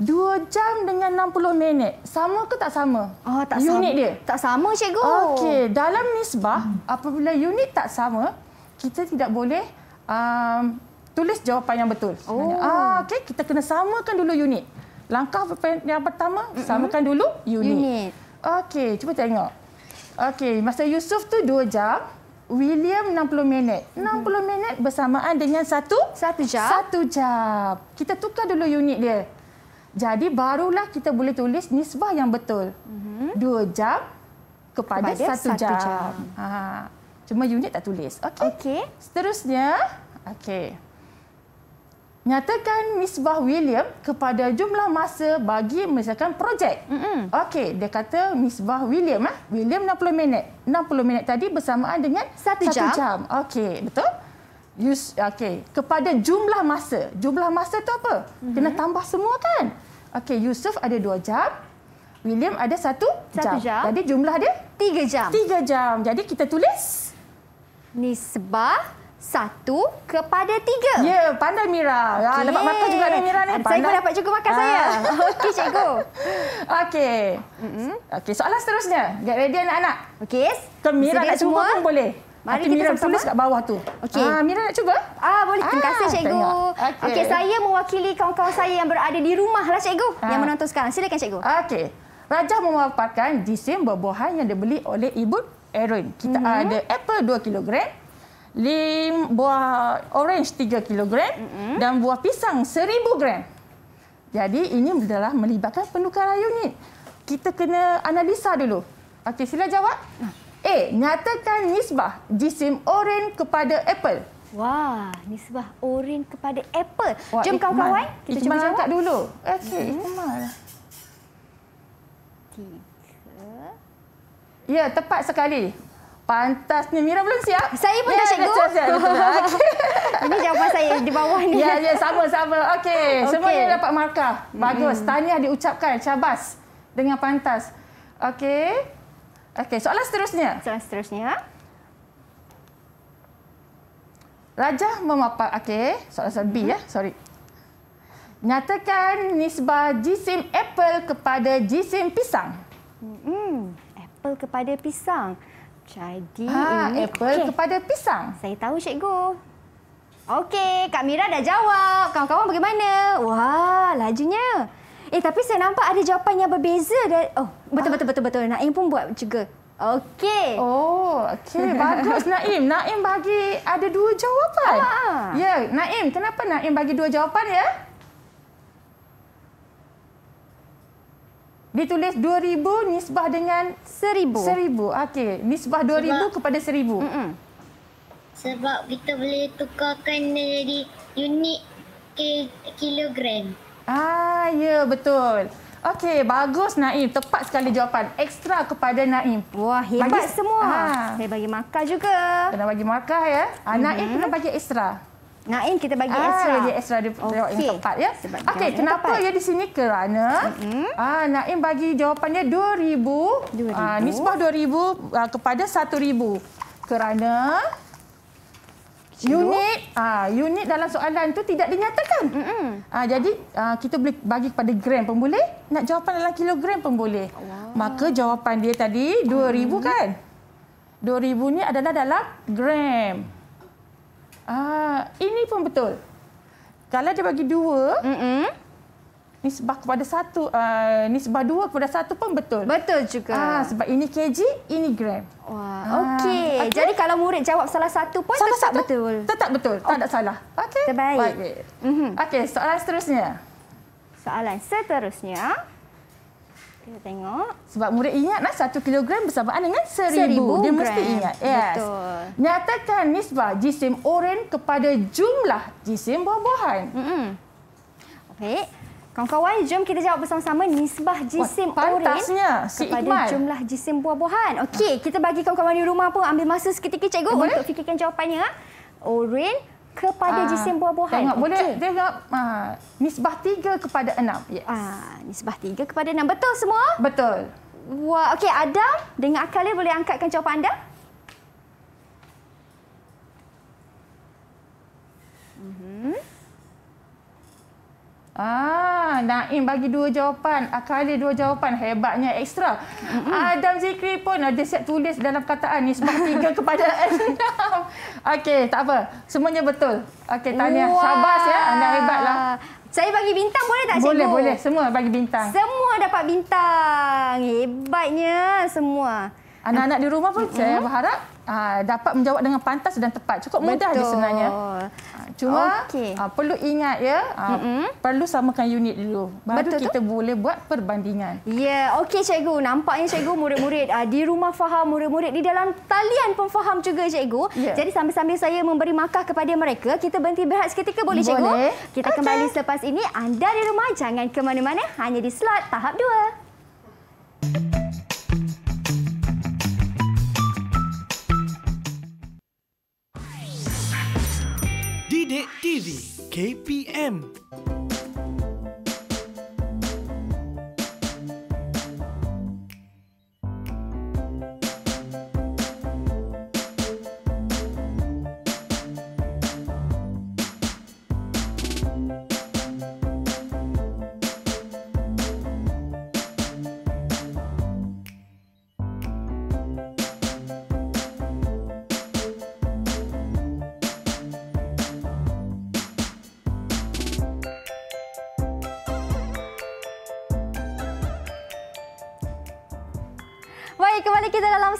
Dua jam dengan enam puluh minit. Sama ke tak sama? oh, tak unit sama. Unit dia. Tak sama, cikgu. Okey, dalam nisbah apabila unit tak sama, kita tidak boleh um, tulis jawapan yang betul. Oh. Ah, okey, kita kena samakan dulu unit. Langkah yang pertama, mm -mm. samakan dulu unit. unit. Okey, cuba tengok. Okey, masa Yusuf tu dua jam, William 60 minit. 60 mm-hmm. minit bersamaan dengan satu satu jam. Satu jam. Kita tukar dulu unit dia. Jadi barulah kita boleh tulis nisbah yang betul. Mhm. Dua jam kepada, kepada satu, jam. jam. Ha. Cuma unit tak tulis. Okey. Okay. Seterusnya, okey. Nyatakan nisbah William kepada jumlah masa bagi misalkan projek. Mhm. Okey, dia kata nisbah William. Ha? William 60 minit. 60 minit tadi bersamaan dengan satu jam. jam. Okey, betul? use okey kepada jumlah masa. Jumlah masa tu apa? Mm-hmm. Kena tambah semua kan? Okey, Yusuf ada dua jam. William ada satu jam. jam. Jadi jumlah dia tiga jam. Tiga jam. Jadi kita tulis nisbah satu kepada tiga. Ya, yeah, pandai Mira. Okay. Ah, dapat makan juga ni Mira ni. Saya pun dapat cukup makan ah. saya. Ah. Okey, cikgu. Okey. okay. soalan seterusnya. Get ready anak-anak. Okey. Kemira nak cuba pun boleh. Mari Atau kita Mira tulis kat bawah tu. Okey. Ah, Mira nak cuba? Ah, boleh. Terima kasih ah, cikgu. Okey, okay, saya mewakili kawan-kawan saya yang berada di rumah lah cikgu ah. yang menonton sekarang. Silakan cikgu. Okey. Raja memaparkan jisim buah yang dibeli oleh ibu Erin. Kita mm -hmm. ada apple 2 kg, lim buah orange 3 kg mm -hmm. dan buah pisang 1000 gram. Jadi ini adalah melibatkan penukaran unit. Kita kena analisa dulu. Okey, sila jawab. Ah. A. Nyatakan nisbah jisim oren kepada Apple. Wah, nisbah oren kepada Apple. Wah, Jom kawan-kawan, kita cuba jawab. angkat dulu. Okey, hmm. Ikmal. Tiga. Ya, tepat sekali. Pantasnya Mira belum siap. Saya pun ya, dah cikgu. Ya, ya, Ini jawapan saya di bawah ni. Ya, ya, sama-sama. Okey, okay. semuanya dapat markah. Bagus. Hmm. Tahniah diucapkan. Cabas dengan pantas. Okey. Okey, soalan seterusnya. Soalan seterusnya. Rajah memapar. Okey, soalan soalan B mhm. ya. Sorry. Nyatakan nisbah jisim apple kepada jisim pisang. Hmm, apple kepada pisang. Jadi ha, ini apple okay. kepada pisang. Saya tahu cikgu. Okey, Kak Mira dah jawab. Kawan-kawan bagaimana? Wah, lajunya. Eh, tapi saya nampak ada jawapan yang berbeza dari oh, Betul, betul, betul, betul. Naim pun buat juga. Okey. Oh, okey. Bagus Naim. Naim bagi ada dua jawapan. Ah, ah, ah. Ya, Naim. Kenapa Naim bagi dua jawapan ya? Ditulis dua ribu nisbah dengan seribu. Seribu. Okey. Nisbah dua ribu kepada 1000. Sebab kita boleh tukarkan jadi unit kilogram. Ah, ya betul. Okey, bagus Naim. Tepat sekali jawapan. Ekstra kepada Naim. Wah, hebat. Bagi semua. Ha. Saya bagi markah juga. Kena bagi markah ya. Ha, Naim mm -hmm. kena bagi ekstra. Naim kita bagi ah, ekstra. Dia ekstra dia okay. jawab yang tepat ya. Okey, kenapa ya di sini kerana mm -hmm. ah, Naim bagi jawapannya 2,000. 2,000. Ah, nisbah 2,000 ah, kepada 1,000. Kerana cikgu. Unit ah uh, unit dalam soalan tu tidak dinyatakan. Mm -mm. Uh, jadi uh, kita boleh bagi kepada gram pun boleh, nak jawapan dalam kilogram pun boleh. Oh, wow. Maka jawapan dia tadi dua mm. kan? 2000 ni adalah dalam gram. Ah uh, ini pun betul. Kalau dia bagi dua. mm -mm nisbah kepada satu uh, nisbah dua kepada satu pun betul. Betul juga. Ah, sebab ini kg, ini gram. Wah. Ah, okey. Ah. Okay. Jadi kalau murid jawab salah satu pun salah tetap satu? betul. Tetap betul. Tak ada salah. Okey. Terbaik. Mm -hmm. okay, soalan seterusnya. Soalan seterusnya. Kita tengok. Sebab murid ingatlah satu kilogram bersamaan dengan seribu. seribu Dia gram. mesti ingat. Yes. Betul. Nyatakan nisbah jisim oren kepada jumlah jisim buah-buahan. Mm -hmm. Okey. Kawan-kawan, jom kita jawab bersama-sama nisbah jisim oren kepada si jumlah jisim buah-buahan. Okey, kita bagi kawan-kawan di rumah pun ambil masa seketika cikgu Boleh? untuk fikirkan jawapannya. Ha. Oren kepada aa, ah, jisim buah-buahan. Tengok, okay. dia tengok aa, ah, nisbah tiga kepada enam. Yes. Aa, ah, nisbah tiga kepada enam. Betul semua? Betul. Wah, okey Adam dengan akal boleh angkatkan jawapan anda? Mhm. Mm Ah, Naim bagi dua jawapan. Akali dua jawapan. Hebatnya ekstra. Adam Zikri pun ada siap tulis dalam kataan ni. Sebab tiga kepada Enam. Okey, tak apa. Semuanya betul. Okey, tanya. Syabas ya. Anda hebatlah. Saya bagi bintang boleh tak, boleh, Cikgu? Boleh, Semua bagi bintang. Semua dapat bintang. Hebatnya semua. Anak-anak di rumah pun uh -huh. saya berharap uh, dapat menjawab dengan pantas dan tepat. Cukup mudah Betul. je sebenarnya. Cuma okay. uh, ah, perlu ingat ya, uh, mm -hmm. perlu samakan unit dulu. Baru Betul kita tu? boleh buat perbandingan. Ya, yeah. okey cikgu. Nampaknya cikgu murid-murid uh, di rumah faham, murid-murid di dalam talian pun faham juga cikgu. Yeah. Jadi sambil-sambil saya memberi makah kepada mereka, kita berhenti berehat seketika boleh cikgu? Kita okay. kembali selepas ini. Anda di rumah jangan ke mana-mana, hanya di slot tahap 2. Thank you. KPM.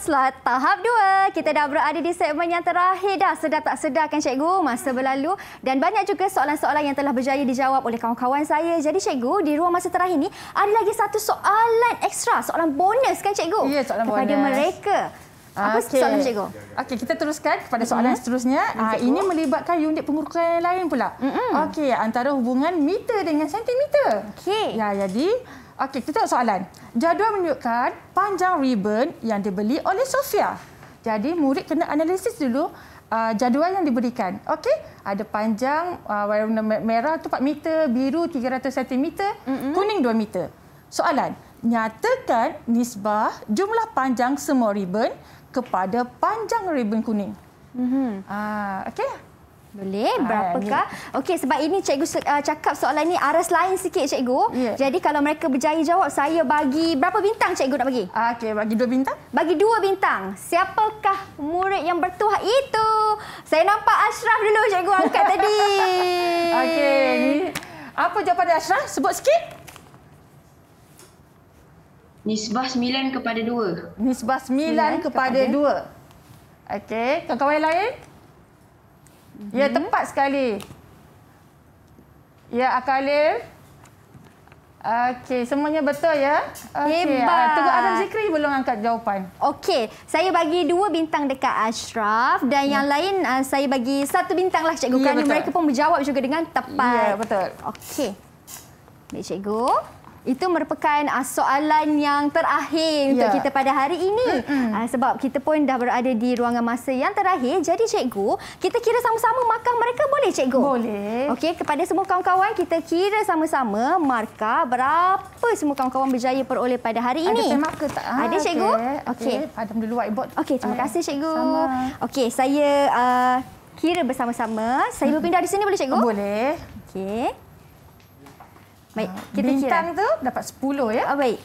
slot tahap dua, Kita dah berada di segmen yang terakhir dah. Sedar tak sedar kan cikgu masa berlalu dan banyak juga soalan-soalan yang telah berjaya dijawab oleh kawan-kawan saya. Jadi cikgu di ruang masa terakhir ni ada lagi satu soalan ekstra, soalan bonus kan cikgu? Ya, soalan kepada bonus. mereka. Apa okay. soalan cikgu? Okey, kita teruskan kepada soalan mm-hmm. seterusnya. Ah ini melibatkan unit pengukuran yang lain pula. Mm-hmm. Okey, antara hubungan meter dengan sentimeter. Okey. Ya, jadi Okey, kita tengok soalan. Jadual menunjukkan panjang ribbon yang dibeli oleh Sofia. Jadi, murid kena analisis dulu uh, jadual yang diberikan. Okey, ada panjang uh, warna merah itu 4 meter, biru 300 cm, mm -hmm. kuning 2 meter. Soalan, nyatakan nisbah jumlah panjang semua ribbon kepada panjang ribbon kuning. Mm -hmm. uh, Okey, okey. Boleh, ah, berapakah? Okey, sebab ini cikgu ah, cakap soalan ini aras lain sikit cikgu. Yeah. Jadi kalau mereka berjaya jawab, saya bagi berapa bintang cikgu nak bagi? Ah, okey, bagi dua bintang. Bagi dua bintang. Siapakah murid yang bertuah itu? Saya nampak Ashraf dulu cikgu angkat tadi. Okey. Apa jawapan dari Ashraf? Sebut sikit. Nisbah sembilan kepada dua. Nisbah sembilan kepada, kepada dua. Okey, kawan-kawan lain? Ya, tepat sekali. Ya, Akalil. Okey, semuanya betul ya. Okay. Ah, Hebat. Tunggu Azam Zikri belum angkat jawapan. Okey, saya bagi dua bintang dekat Ashraf dan ya. yang hmm. lain uh, saya bagi satu bintang lah Cikgu. Ya, Kerana mereka pun berjawab juga dengan tepat. Ya, betul. Okey. Baik, Cikgu. Cikgu itu merupakan uh, soalan yang terakhir untuk ya. kita pada hari ini. Uh, sebab kita pun dah berada di ruangan masa yang terakhir. Jadi cikgu, kita kira sama-sama markah mereka boleh cikgu? Boleh. Okey, kepada semua kawan-kawan kita kira sama-sama markah berapa semua kawan-kawan berjaya peroleh pada hari ini. Ada markah tak? Ah, Ada cikgu? Okey. Padam okay. dulu whiteboard. Okey, terima kasih cikgu. Sama. Okey, saya uh, kira bersama-sama. Saya hmm. berpindah di sini boleh cikgu? Boleh. Okey. Baik, ah, kita Bintang kira. Bintang tu dapat 10 ya. Oh, baik.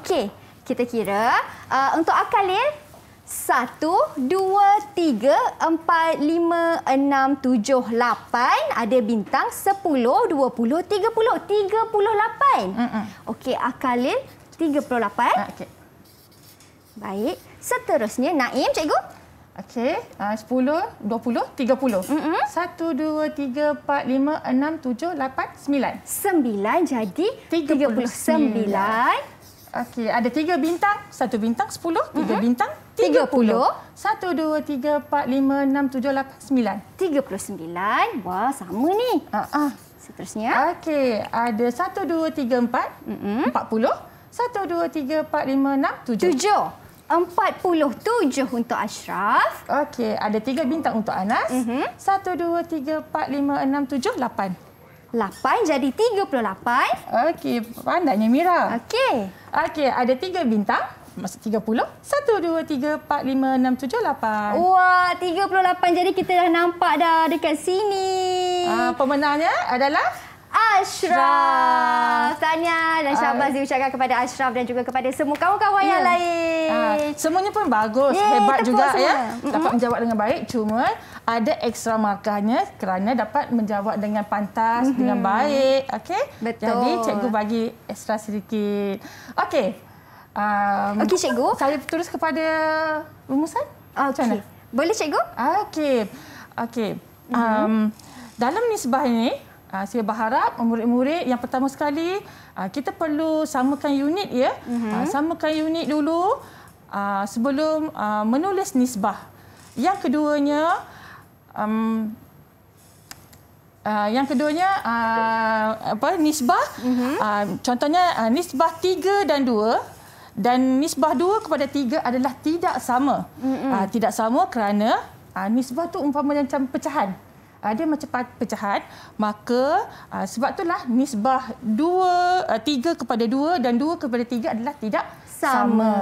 Okey, kita kira uh, untuk satu dua tiga empat lima enam tujuh lapan ada bintang sepuluh dua puluh 10 20 30 38. Mm-mm. Okey, tiga puluh lapan. Baik. Seterusnya Naim, cikgu. Okey, uh, 10, 20, 30. Mm-hmm. 1, 2, 3, 4, 5, 6, 7, 8, 9. 9 jadi 39. 39. Okey, ada tiga bintang. Satu bintang sepuluh. Tiga uh-huh. bintang tiga puluh. Satu, dua, tiga, empat, lima, enam, tujuh, lapan, sembilan. Tiga puluh sembilan. Wah, sama ni. Uh-huh. Seterusnya. Okey, ada satu, dua, tiga, empat. Empat puluh. Satu, dua, tiga, empat, lima, enam, tujuh. Tujuh. 47 untuk Ashraf. Okey, ada tiga bintang untuk Anas. Mm -hmm. 1, 2, 3, 4, 5, 6, 7, 8. 8 jadi lapan. Okey, pandainya Mira. Okey. Okey, ada tiga bintang. tiga puluh satu dua tiga empat lima enam tujuh lapan. Wah, tiga puluh lapan Jadi kita dah nampak dah dekat sini. Uh, pemenangnya adalah... Ashraf. tanya dan syabas uh, diucapkan kepada Ashraf dan juga kepada semua kawan-kawan yang ya. ah, lain. Uh, semuanya pun bagus, Yay, hebat juga semua. ya. Dapat mm-hmm. menjawab dengan baik cuma ada ekstra markahnya kerana dapat menjawab dengan pantas mm-hmm. dengan baik, okey? Jadi cikgu bagi ekstra sedikit. Okey. Um, okey cikgu. Saya terus kepada rumusan. Okey. Boleh cikgu? Okey. Okey. Mm-hmm. Um, mm-hmm. dalam nisbah ini Uh, saya berharap murid-murid yang pertama sekali uh, kita perlu samakan unit ya. Uh -huh. uh, samakan unit dulu uh, sebelum uh, menulis nisbah. Yang keduanya um, Uh, yang keduanya uh, apa nisbah uh -huh. uh, contohnya uh, nisbah 3 dan 2 dan nisbah 2 kepada 3 adalah tidak sama uh -huh. uh, tidak sama kerana uh, nisbah tu umpama macam pecahan uh, dia macam pecahan maka uh, sebab itulah nisbah 2 uh, 3 kepada 2 dan 2 kepada 3 adalah tidak sama. sama.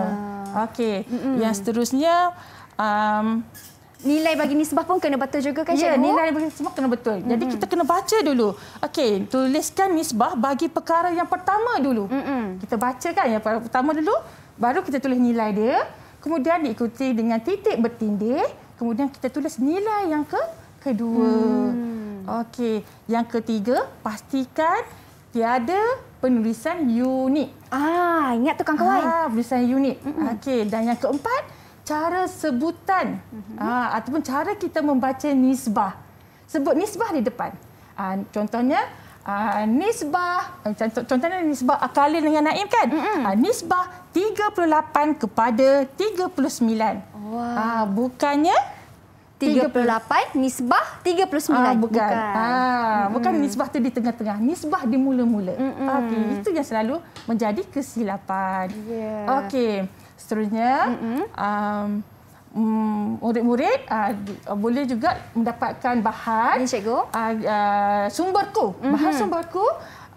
Okey. Yang seterusnya um, nilai bagi nisbah pun kena betul juga kan Ya, nilai bagi nisbah kena betul. Mm-hmm. Jadi kita kena baca dulu. Okey, tuliskan nisbah bagi perkara yang pertama dulu. Mm-hmm. Kita baca kan yang pertama dulu, baru kita tulis nilai dia. Kemudian diikuti dengan titik bertindih, kemudian kita tulis nilai yang ke kedua. Hmm. Okey, yang ketiga pastikan tiada penulisan unik. Ah, ingat tu kawan-kawan. Ah, penulisan unit. Hmm. Okey, dan yang keempat cara sebutan hmm. ah, ataupun cara kita membaca nisbah. Sebut nisbah di depan. Ah, contohnya Uh, nisbah eh, contoh contohnya nisbah akalin dengan Naim kan uh, nisbah 38 kepada 39 wow. Ah bukannya 38 nisbah 39 ah, bukan. bukan. Ha bukan nisbah tu di tengah-tengah. Nisbah di mula-mula. mm Okey, itu yang selalu menjadi kesilapan. Ya. Yeah. Okey. Seterusnya um, mm, murid-murid uh, boleh juga mendapatkan bahan ni cikgu. Uh, uh, sumberku. Mm-hmm. Bahan sumberku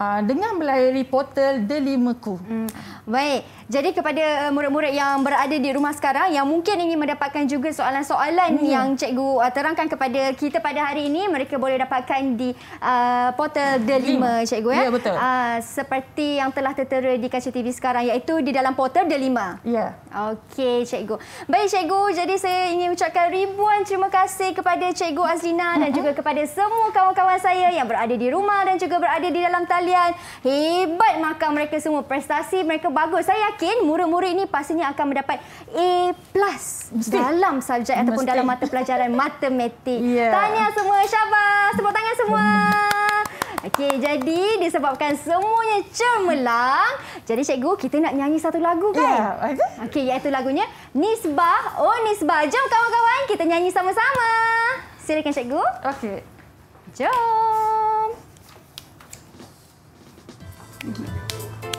Ah, dengan melalui portal Delimaku. Hmm. Baik. Jadi kepada eh, murid-murid yang berada di rumah sekarang yang mungkin ingin mendapatkan juga soalan-soalan hmm. yang cikgu eh, terangkan kepada kita pada hari ini, mereka boleh dapatkan di uh, portal Delima hmm. cikgu ya. Ya betul. Uh, seperti yang telah tertera di kaca TV sekarang iaitu di dalam portal Delima. Ya. Okey cikgu. Baik cikgu, jadi saya ingin ucapkan ribuan terima kasih kepada cikgu Azlina dan uh -huh. juga kepada semua kawan-kawan saya yang berada di rumah dan juga berada di dalam tali sekalian. Hebat makan mereka semua. Prestasi mereka bagus. Saya yakin murid-murid ini pastinya akan mendapat A+. Mesti. Dalam subjek Mesti. ataupun dalam mata pelajaran matematik. Yeah. Tahniah semua. Syabas. sebut tangan semua. Okey, jadi disebabkan semuanya cemerlang, jadi cikgu kita nak nyanyi satu lagu kan? Ya, yeah, okey. Okey, iaitu lagunya Nisbah, Oh Nisbah. Jom kawan-kawan kita nyanyi sama-sama. Silakan cikgu. Okey. Jom. 嗯。